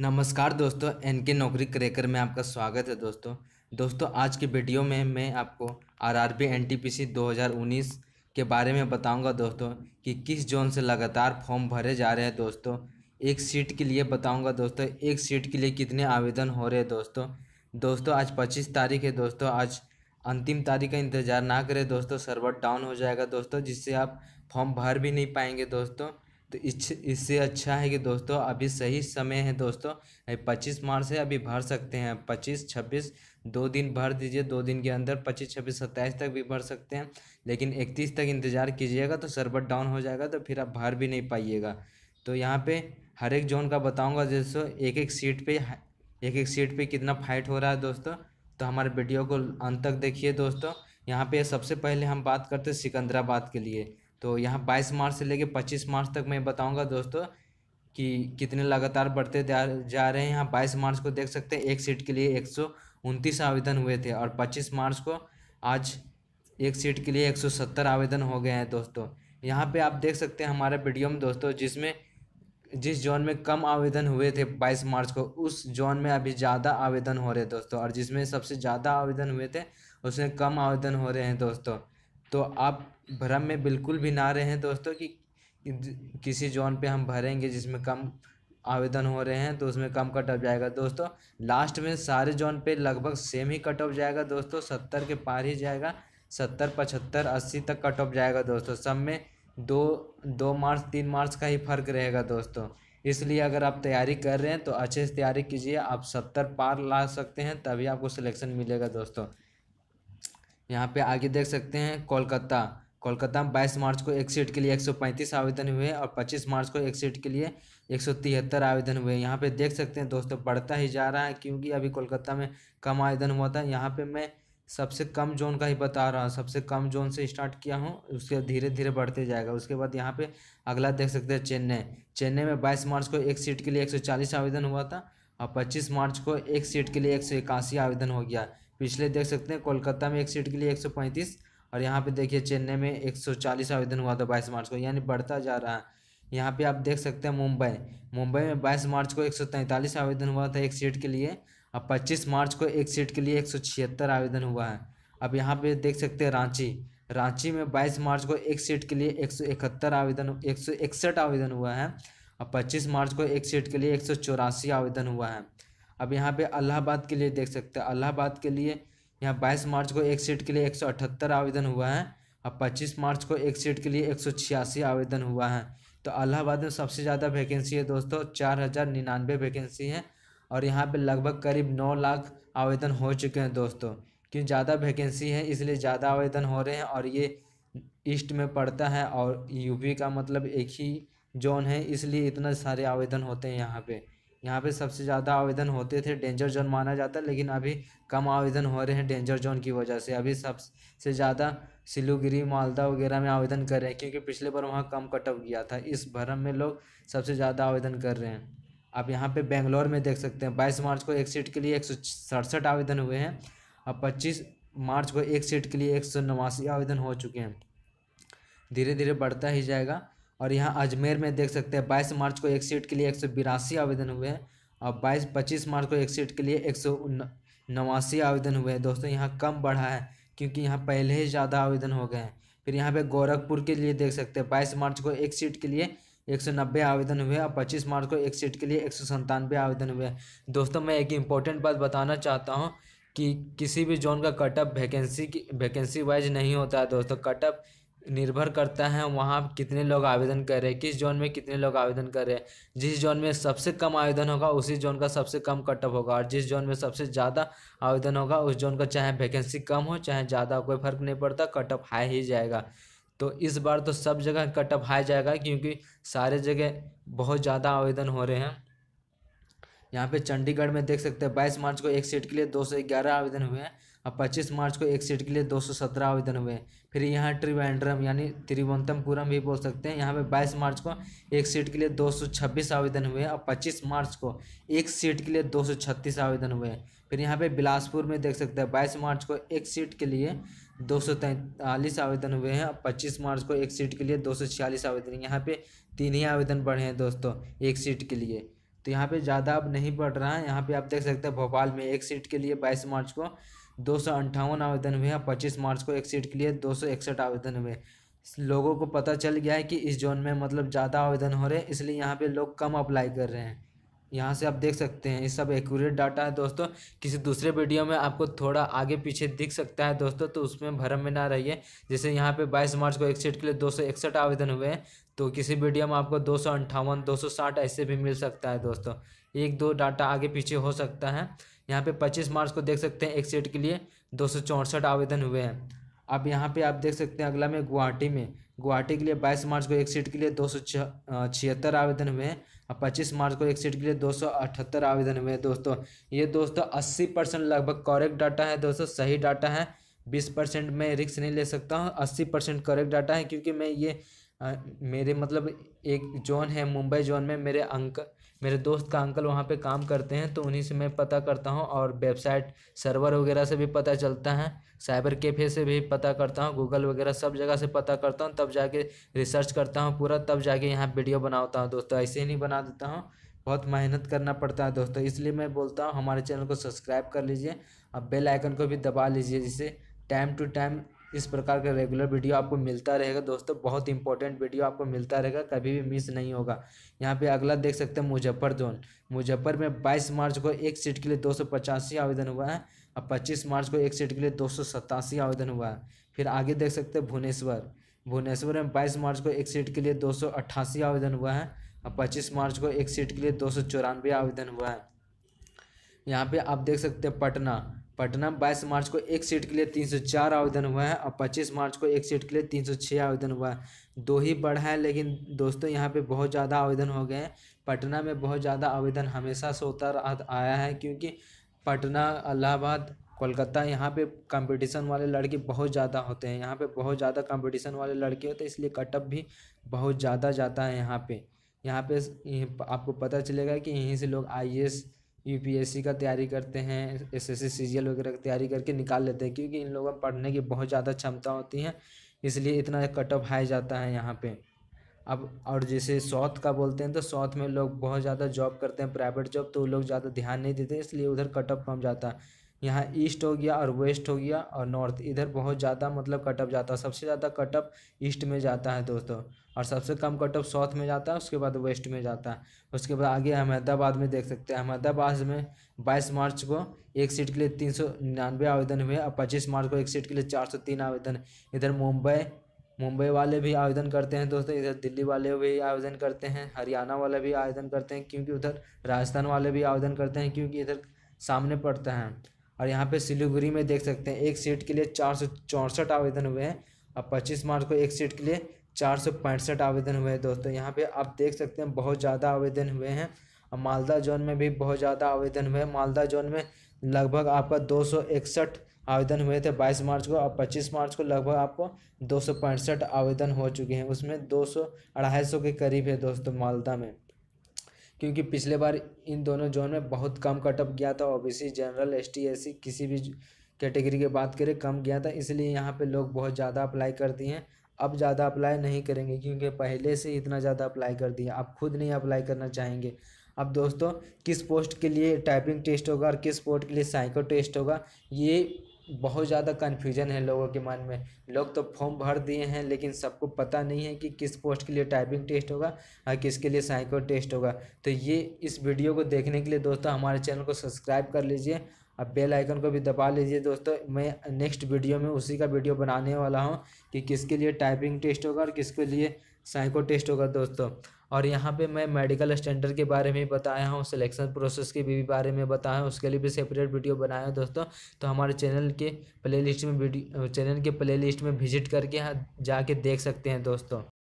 नमस्कार दोस्तों एन के नौकरी क्रेकर में आपका स्वागत है दोस्तों दोस्तों आज के वीडियो में मैं आपको R R B N T P C दो हज़ार उन्नीस के बारे में बताऊंगा दोस्तों कि किस जोन से लगातार फॉर्म भरे जा रहे हैं दोस्तों एक सीट के लिए बताऊंगा दोस्तों एक सीट के लिए कितने आवेदन हो रहे हैं दोस्तों दोस्तों आज पच्चीस तारीख है दोस्तों आज अंतिम तारीख का इंतज़ार ना करें दोस्तों सर्वर डाउन हो जाएगा दोस्तों जिससे आप फॉर्म भर भी नहीं पाएंगे दोस्तों तो इस इससे अच्छा है कि दोस्तों अभी सही समय है दोस्तों पच्चीस मार्च से अभी भर सकते हैं पच्चीस छब्बीस दो दिन भर दीजिए दो दिन के अंदर पच्चीस छब्बीस सत्ताईस तक भी भर सकते हैं लेकिन इकतीस तक इंतज़ार कीजिएगा तो सर्वर डाउन हो जाएगा तो फिर आप भर भी नहीं पाइएगा तो यहाँ पे हर एक जोन का बताऊँगा जैसे एक एक सीट पे एक एक सीट पे कितना फाइट हो रहा है दोस्तों तो हमारे वीडियो को अंत तक देखिए दोस्तों यहाँ पे सबसे पहले हम बात करते हैं सिकंदराबाद के लिए तो यहाँ बाईस मार्च से लेके पच्चीस मार्च तक मैं बताऊँगा दोस्तों कि कितने लगातार बढ़ते जा रहे हैं यहाँ बाईस मार्च को देख सकते हैं एक सीट के लिए एक सौ उनतीस आवेदन हुए थे और पच्चीस मार्च को आज एक सीट के लिए एक सौ सत्तर आवेदन हो गए हैं दोस्तों यहाँ पे आप देख सकते हैं हमारे वीडियो में दोस्तों जिसमें जिस जोन में कम आवेदन हुए थे बाईस मार्च को उस जोन में अभी ज़्यादा आवेदन हो रहे दोस्तों और जिसमें सबसे ज़्यादा आवेदन हुए थे उसमें कम आवेदन हो रहे हैं दोस्तों तो आप भ्रम में बिल्कुल भी ना रहें दोस्तों कि किसी जोन पे हम भरेंगे जिसमें कम आवेदन हो रहे हैं तो उसमें कम कट ऑफ जाएगा दोस्तों लास्ट में सारे जोन पे लगभग सेम ही कट ऑफ जाएगा दोस्तों सत्तर के पार ही जाएगा सत्तर पचहत्तर अस्सी तक कट ऑफ जाएगा दोस्तों सब में दो दो मार्च तीन मार्च का ही फर्क रहेगा दोस्तों इसलिए अगर आप तैयारी कर रहे हैं तो अच्छे से तैयारी कीजिए आप सत्तर पार ला सकते हैं तभी आपको सिलेक्शन मिलेगा दोस्तों यहाँ पे आगे देख सकते हैं कोलकाता कोलकाता में बाईस मार्च को एक सीट के लिए 135 आवेदन हुए और 25 मार्च को एक सीट के लिए तिहत्तर आवेदन हुए यहाँ पे देख सकते हैं दोस्तों बढ़ता ही जा रहा है क्योंकि अभी कोलकाता में कम आवेदन हुआ था यहाँ पे मैं सबसे कम जोन का ही बता रहा हूँ सबसे कम जोन से स्टार्ट किया हूँ उसके धीरे धीरे बढ़ते जाएगा उसके बाद यहाँ पे अगला देख सकते हैं चेन्नई चेन्नई में बाईस मार्च को एक सीट के लिए एक आवेदन हुआ था और पच्चीस मार्च को एक सीट के लिए एक आवेदन हो गया पिछले देख सकते हैं कोलकाता में एक सीट के लिए एक और यहाँ पे देखिए चेन्नई में 140 आवेदन हुआ था बाईस मार्च को यानी बढ़ता जा रहा है यहाँ पे आप देख सकते हैं मुंबई मुंबई में बाईस मार्च को एक आवेदन हुआ था एक सीट के लिए और पच्चीस मार्च को एक सीट के लिए एक आवेदन हुआ है अब यहाँ पे देख सकते हैं रांची रांची में बाईस मार्च को एक सीट के लिए इकहत्तर आवेदन एक आवेदन हुआ है और पच्चीस मार्च को एक सीट के लिए एक आवेदन हुआ है अब यहाँ पे अलाहाबाद के लिए देख सकते हैं अलाहाबाद के लिए यहाँ बाईस मार्च को एक सीट के लिए एक आवेदन हुआ है और पच्चीस मार्च को एक सीट के लिए एक आवेदन हुआ है तो अलाहाबाद में सबसे ज़्यादा वैकेंसी है दोस्तों चार हज़ार निन्यानवे वैकेंसी है और यहाँ पे लगभग करीब नौ लाख आवेदन हो चुके हैं दोस्तों क्यों ज़्यादा वैकेंसी है इसलिए ज़्यादा आवेदन हो रहे हैं और ये ईस्ट में पड़ता है और यूपी का मतलब एक ही जोन है इसलिए इतना सारे आवेदन होते हैं यहाँ पे यहाँ पे सबसे ज़्यादा आवेदन होते थे डेंजर जोन माना जाता लेकिन अभी कम आवेदन हो रहे हैं डेंजर जोन की वजह से अभी सबसे ज़्यादा सिलूगिरी मालदा वगैरह में आवेदन कर रहे हैं क्योंकि पिछले बार वहाँ कम कट ऑफ गया था इस भरम में लोग सबसे ज़्यादा आवेदन कर रहे हैं आप यहाँ पे बेंगलोर में देख सकते हैं बाईस मार्च को एक सीट के लिए एक आवेदन हुए हैं और पच्चीस मार्च को एक सीट के लिए एक आवेदन हो चुके हैं धीरे धीरे बढ़ता ही जाएगा और यहाँ अजमेर में देख सकते हैं बाईस मार्च को एक सीट के लिए एक आवेदन हुए हैं और बाईस पच्चीस मार्च को एक सीट के लिए एक नवासी आवेदन हुए हैं दोस्तों यहाँ कम बढ़ा है क्योंकि यहाँ पहले ही ज़्यादा आवेदन हो गए हैं फिर यहाँ पे गोरखपुर के लिए देख सकते हैं बाईस मार्च को एक सीट के लिए एक सौ नब्बे आवेदन हुए और पच्चीस मार्च को एक सीट के लिए एक सौ संतानवे आवेदन हुए दोस्तों मैं एक इम्पोर्टेंट बात बताना चाहता हूँ कि किसी भी जोन का कटअप वैकेंसी की वैकेंसी वाइज नहीं होता है दोस्तों कटअप निर्भर करता है वहाँ कितने लोग आवेदन कर रहे हैं किस जोन में कितने लोग आवेदन कर रहे हैं जिस जोन में सबसे कम आवेदन होगा उसी जोन का सबसे कम कट ऑफ होगा और जिस जोन में सबसे ज़्यादा आवेदन होगा उस जोन का चाहे वैकेंसी कम हो चाहे ज़्यादा कोई फर्क नहीं पड़ता कट ऑफ हाई ही जाएगा तो इस बार तो सब जगह कट ऑफ हाई जाएगा क्योंकि सारे जगह बहुत ज़्यादा आवेदन हो रहे हैं यहाँ पर चंडीगढ़ में देख सकते हैं बाईस मार्च को एक सीट के लिए दो सौ ग्यारह आवेदन हुए हैं अब पच्चीस मार्च को एक सीट के लिए सत्रह आवेदन हुए फिर यहाँ त्रिवेंड्रम यानी त्रिवंतमपुरम भी बोल सकते हैं यहाँ पे 22 मार्च को एक सीट के लिए 226 आवेदन हुए और 25 मार्च को एक सीट के लिए 236 आवेदन हुए फिर यहाँ पे बिलासपुर में देख सकते हैं 22 मार्च को एक सीट के लिए दो आवेदन हुए हैं और पच्चीस मार्च को एक सीट के लिए दो आवेदन यहाँ पर तीन ही आवेदन बढ़े हैं दोस्तों एक सीट के लिए तो यहाँ पे ज़्यादा अब नहीं बढ़ रहा है यहाँ पे आप देख सकते हैं भोपाल में एक सीट के लिए बाईस मार्च को दो सौ अंठावन आवेदन हुए हैं पच्चीस मार्च को एक सीट के लिए दो सौ इकसठ आवेदन हुए लोगों को पता चल गया है कि इस जोन में मतलब ज़्यादा आवेदन हो रहे हैं इसलिए यहाँ पे लोग कम अप्लाई कर रहे हैं यहाँ से आप देख सकते हैं ये सब एक्यूरेट डाटा है दोस्तों किसी दूसरे वीडियो में आपको थोड़ा आगे पीछे दिख सकता है दोस्तों तो उसमें भरम में ना रहिए जैसे यहाँ पे 22 मार्च को एक सीट के लिए दो आवेदन हुए हैं तो किसी वीडियो में आपको दो सौ ऐसे भी मिल सकता है दोस्तों एक दो डाटा आगे पीछे हो सकता है यहाँ पे 25 मार्च को देख सकते हैं एक सीट के लिए दो आवेदन हुए हैं अब यहाँ पे आप देख सकते हैं अगला में गुवाहाटी में गुवाहाटी के लिए 22 मार्च को एक सीट के लिए दो आवेदन हुए हैं और 25 मार्च को एक सीट के लिए दो आवेदन हुए हैं दोस्तों ये दोस्तों अस्सी परसेंट लगभग करेक्ट डाटा है दोस्तों सही डाटा है बीस परसेंट मैं रिक्स नहीं ले सकता हूँ अस्सी परसेंट करेक्ट डाटा है क्योंकि मैं ये आ, मेरे मतलब एक जोन है मुंबई जोन में मेरे अंक मेरे दोस्त का अंकल वहाँ पे काम करते हैं तो उन्हीं से मैं पता करता हूँ और वेबसाइट सर्वर वगैरह से भी पता चलता है साइबर कैफे से भी पता करता हूँ गूगल वगैरह सब जगह से पता करता हूँ तब जाके रिसर्च करता हूँ पूरा तब जाके यहाँ वीडियो बनाता हूँ दोस्तों ऐसे ही नहीं बना देता हूँ बहुत मेहनत करना पड़ता है दोस्तों इसलिए मैं बोलता हूँ हमारे चैनल को सब्सक्राइब कर लीजिए और बेल आइकन को भी दबा लीजिए जिससे टाइम टू टाइम इस प्रकार का रेगुलर वीडियो आपको मिलता रहेगा दोस्तों बहुत इंपॉर्टेंट वीडियो आपको मिलता रहेगा कभी भी मिस नहीं होगा यहाँ पे अगला देख सकते हैं मुजफ्फर जोन मुजफ्फर में 22 मार्च को एक सीट के लिए दो आवेदन हुआ है और 25 मार्च को एक सीट के लिए दो आवेदन हुआ है फिर आगे देख सकते हैं भुवनेश्वर भुवनेश्वर में बाईस मार्च को एक सीट के लिए दो आवेदन हुआ है और पच्चीस मार्च को एक सीट के लिए दो आवेदन हुआ है यहाँ पे आप देख सकते हैं पटना पटना 22 मार्च को एक सीट के लिए 304 आवेदन हुआ है और 25 मार्च को एक सीट के लिए 306 आवेदन हुआ है दो ही बढ़ा है लेकिन दोस्तों यहाँ पे बहुत ज़्यादा आवेदन हो गए हैं पटना में बहुत ज़्यादा आवेदन हमेशा से रहा आया है क्योंकि पटना इलाहाबाद कोलकाता यहाँ पे कंपटीशन वाले लड़के बहुत ज़्यादा होते हैं यहाँ पे बहुत ज़्यादा कंपटीशन वाले लड़के होते हैं इसलिए कटअप भी बहुत ज़्यादा जाता है यहाँ पे यहाँ पे आपको पता चलेगा कि यहीं से लोग आई यूपीएससी का तैयारी करते हैं एसएससी सीजीएल वगैरह की तैयारी करके निकाल लेते हैं क्योंकि इन लोगों को पढ़ने की बहुत ज़्यादा क्षमता होती है इसलिए इतना कट ऑफ हाई जाता है यहाँ पे अब और जैसे साउथ का बोलते हैं तो साउथ में लोग बहुत ज़्यादा जॉब करते हैं प्राइवेट जॉब तो वो लोग ज़्यादा ध्यान नहीं देते इसलिए उधर कट ऑफ कम जाता है यहाँ ईस्ट हो गया और वेस्ट हो गया और नॉर्थ इधर बहुत ज़्यादा मतलब कटअप जाता है सबसे ज़्यादा कटअप ईस्ट में जाता है दोस्तों और सबसे कम कटअप साउथ में जाता है उसके बाद वेस्ट में जाता है उसके बाद आगे अहमदाबाद में देख सकते हैं अहमदाबाद में बाईस मार्च को एक सीट के लिए तीन सौ निन्यानवे आवेदन हुए और पच्चीस मार्च को एक सीट के लिए चार सौ तीन आवेदन इधर मुंबई मुंबई वाले भी आवेदन करते हैं दोस्तों इधर दिल्ली वाले भी आवेदन करते हैं हरियाणा वाले भी आवेदन करते हैं क्योंकि उधर राजस्थान वाले भी आवेदन करते हैं क्योंकि इधर सामने पड़ता है और यहाँ पे सिलीगुड़ी में देख सकते हैं एक सीट के लिए चार सौ चौंसठ आवेदन हुए हैं और पच्चीस मार्च को एक सीट के लिए चार सौ पैंसठ आवेदन हुए हैं दोस्तों यहाँ पे आप देख सकते हैं बहुत ज़्यादा आवेदन हुए हैं और मालदा जोन में भी बहुत ज़्यादा आवेदन हुए हैं मालदा जोन में लगभग आपका दो सौ इकसठ आवेदन हुए थे बाईस मार्च को और पच्चीस मार्च को लगभग आपको दो सौ पैंसठ आवेदन हो चुके हैं उसमें दो सौ अढ़ाई सौ के करीब है दोस्तों मालदा में क्योंकि पिछले बार इन दोनों जोन में बहुत कम कटअप गया था ओबीसी जनरल एस टी किसी भी कैटेगरी की बात करें कम गया था इसलिए यहाँ पे लोग बहुत ज़्यादा अप्लाई करती हैं अब ज़्यादा अप्लाई नहीं करेंगे क्योंकि पहले से इतना ज़्यादा अप्लाई कर दिया आप खुद नहीं अप्लाई करना चाहेंगे अब दोस्तों किस पोस्ट के लिए टाइपिंग टेस्ट होगा और किस पोस्ट के लिए साइको टेस्ट होगा ये बहुत ज़्यादा कन्फ्यूजन है लोगों के मन में लोग तो फॉर्म भर दिए हैं लेकिन सबको पता नहीं है कि किस पोस्ट के लिए टाइपिंग टेस्ट होगा और किसके लिए साइको टेस्ट होगा तो ये इस वीडियो को देखने के लिए दोस्तों हमारे चैनल को सब्सक्राइब कर लीजिए अब बेल आइकन को भी दबा लीजिए दोस्तों मैं नेक्स्ट वीडियो में उसी का वीडियो बनाने वाला हूँ कि किसके लिए टाइपिंग टेस्ट होगा और किसके लिए साइको टेस्ट होगा दोस्तों और यहाँ पे मैं मेडिकल स्टैंडर्ड के बारे में बताया हूँ सिलेक्शन प्रोसेस के भी बारे में बताया हूँ उसके लिए भी सेपरेट वीडियो बनाया हूँ दोस्तों तो हमारे चैनल के प्लेलिस्ट में वीडियो चैनल के प्लेलिस्ट में विजिट करके जाके देख सकते हैं दोस्तों